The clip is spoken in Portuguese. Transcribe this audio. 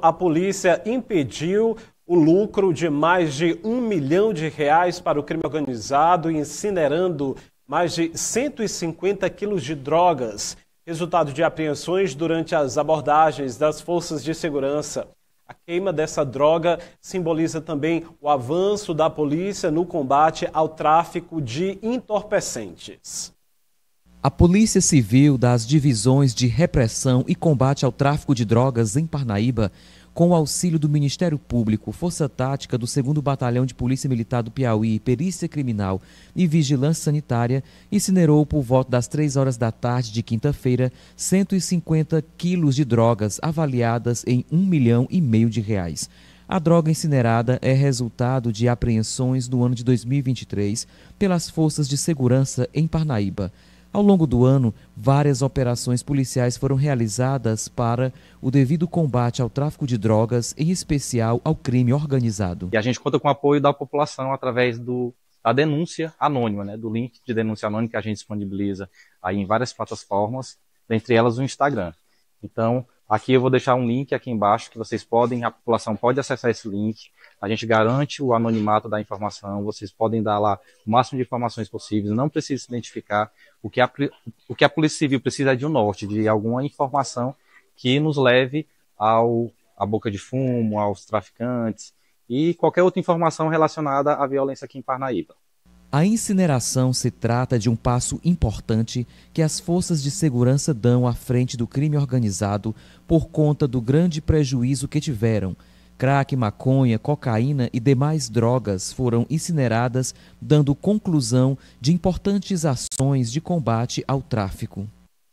a polícia impediu o lucro de mais de um milhão de reais para o crime organizado, incinerando mais de 150 quilos de drogas, resultado de apreensões durante as abordagens das forças de segurança. A queima dessa droga simboliza também o avanço da polícia no combate ao tráfico de entorpecentes. A Polícia Civil das Divisões de Repressão e Combate ao Tráfico de Drogas em Parnaíba, com o auxílio do Ministério Público, Força Tática do 2 Batalhão de Polícia Militar do Piauí, Perícia Criminal e Vigilância Sanitária, incinerou por volta das 3 horas da tarde de quinta-feira 150 quilos de drogas avaliadas em 1 milhão e meio de reais. A droga incinerada é resultado de apreensões no ano de 2023 pelas forças de segurança em Parnaíba. Ao longo do ano, várias operações policiais foram realizadas para o devido combate ao tráfico de drogas, em especial ao crime organizado. E a gente conta com o apoio da população através do, da denúncia anônima, né, do link de denúncia anônima que a gente disponibiliza aí em várias plataformas, dentre elas o Instagram. Então, Aqui eu vou deixar um link aqui embaixo que vocês podem, a população pode acessar esse link. A gente garante o anonimato da informação, vocês podem dar lá o máximo de informações possíveis, não precisa se identificar. O que a, o que a Polícia Civil precisa é de um norte, de alguma informação que nos leve ao à boca de fumo, aos traficantes e qualquer outra informação relacionada à violência aqui em Parnaíba. A incineração se trata de um passo importante que as forças de segurança dão à frente do crime organizado por conta do grande prejuízo que tiveram. Crack, maconha, cocaína e demais drogas foram incineradas, dando conclusão de importantes ações de combate ao tráfico.